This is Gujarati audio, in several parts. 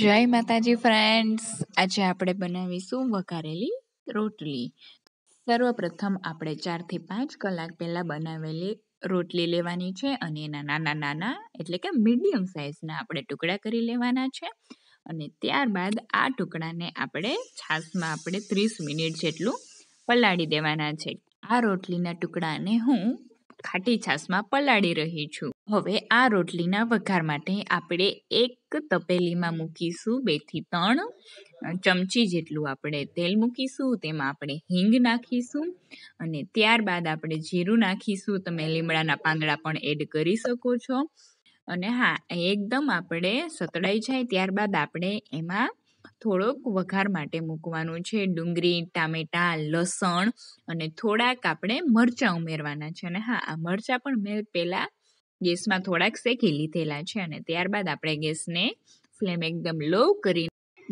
જય માતાજી ફ્રેન્ડ્સ આજે આપણે બનાવીશું વઘારેલી રોટલી સર્વપ્રથમ આપણે ચારથી પાંચ કલાક પહેલાં બનાવેલી રોટલી લેવાની છે અને એના નાના નાના એટલે કે મીડિયમ સાઇઝના આપણે ટુકડા કરી લેવાના છે અને ત્યારબાદ આ ટુકડાને આપણે છાશમાં આપણે ત્રીસ મિનિટ જેટલું પલાળી દેવાના છે આ રોટલીના ટુકડાને હું ખાટી છાશમાં પલાળી રહી છું હવે આ રોટલીના વઘાર માટે આપણે એક તપેલીમાં મૂકીશું બેથી ત્રણ ચમચી જેટલું આપણે તેલ મૂકીશું તેમાં આપણે હિંગ નાખીશું અને ત્યારબાદ આપણે જીરું નાખીશું તમે લીમડાના પાંદડા પણ એડ કરી શકો છો અને હા એકદમ આપણે સતડાઈ જાય ત્યારબાદ આપણે એમાં થોડોક વઘાર માટે મૂકવાનું છે ડુંગળી ટામેટાં લસણ અને થોડાક આપણે મરચાં ઉમેરવાના છે અને હા આ મરચાં પણ મેં પહેલાં ગેસમાં થોડાક શેકી લીધેલા છે અને ત્યારબાદ આપણે ગેસને ફ્લેમ એકદમ લો કરી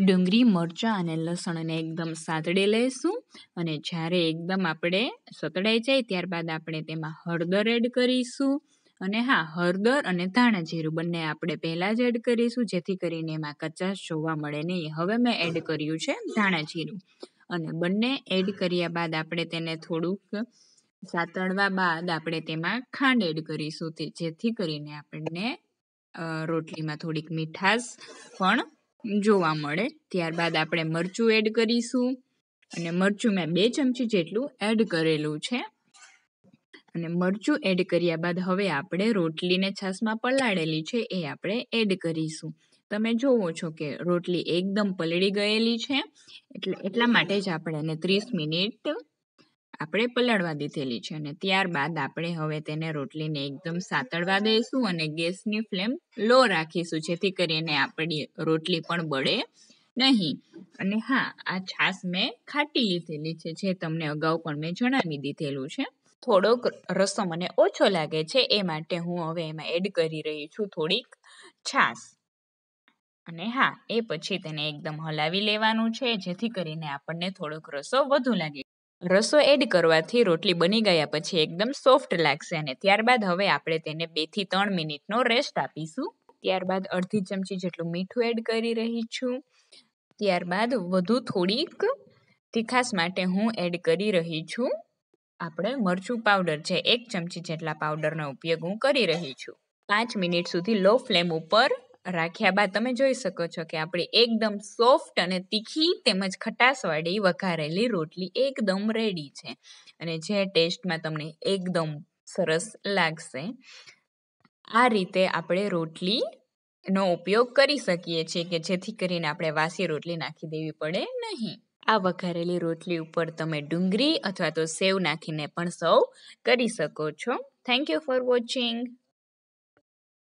ડુંગળી મરચાં અને લસણને એકદમ સાતડે લઈશું અને જ્યારે એકદમ આપણે સતડાઈ જાય ત્યારબાદ આપણે તેમાં હળદર એડ કરીશું અને હા હળદર અને ધાણા જીરું બંને આપણે પહેલાં જ એડ કરીશું જેથી કરીને એમાં કચાશ જોવા મળે નહીં હવે મેં એડ કર્યું છે ધાણા જીરું અને બંને એડ કર્યા બાદ આપણે તેને થોડુંક સાતળવા બાદ આપણે તેમાં ખાંડ એડ કરીશું તે જેથી કરીને આપણને રોટલીમાં થોડીક મીઠાશ પણ જોવા મળે ત્યારબાદ આપણે મરચું એડ કરીશું અને મરચું મેં બે ચમચી જેટલું એડ કરેલું છે અને મરચું એડ કર્યા બાદ હવે આપણે રોટલીને છાશમાં પલાળેલી છે એ આપણે એડ કરીશું તમે જોવો છો કે રોટલી એકદમ પલળી ગયેલી છે એટલે એટલા માટે જ આપણે એને ત્રીસ મિનિટ આપણે પલાળવા દીધેલી છે અને ત્યારબાદ આપણે હવે તેને રોટલીને એકદમ સાતળવા દઈશું અને ગેસની ફ્લેમ લો રાખીશું જેથી કરીને આપણી રોટલી પણ બળે નહીં અને હા આ છાશ મેં ખાટી લીધેલી છે જે તમને અગાઉ પણ મેં જણાવી દીધેલું છે થોડોક રસો મને ઓછો લાગે છે એ માટે હું હવે એમાં એડ કરી રહી છું થોડીક છાશ અને હા એ પછી તેને એકદમ હલાવી લેવાનું છે જેથી કરીને આપણને થોડોક રસો વધુ લાગે રસો એડ કરવાથી રોટલી બની ગયા પછી એકદમ સોફ્ટ લાગશે અને ત્યારબાદ હવે આપણે તેને બેથી ત્રણ મિનિટનો રેસ્ટ આપીશું ત્યારબાદ અડધી ચમચી જેટલું મીઠું એડ કરી રહી છું ત્યારબાદ વધુ થોડીક તીખાસ માટે હું એડ કરી રહી છું આપણે મરચું પાવડર છે એક ચમચી જેટલા પાવડરનો ઉપયોગ હું કરી રહી છું પાંચ મિનિટ સુધી લો ફ્લેમ ઉપર રાખ્યા બાદ તમે જોઈ શકો છો કે આપણી એકદમ સોફ્ટ અને તીખી તેમજ ખટાશવાળી વઘારેલી રોટલી એકદમ રેડી છે અને જે ટેસ્ટમાં તમને એકદમ સરસ લાગશે આ રીતે આપણે રોટલી નો ઉપયોગ કરી શકીએ છીએ કે જેથી કરીને આપણે વાસી રોટલી નાખી દેવી પડે નહીં આ વઘારેલી રોટલી ઉપર તમે ડુંગળી અથવા તો સેવ નાખીને પણ સર્વ કરી શકો છો થેન્ક યુ ફોર વોચિંગ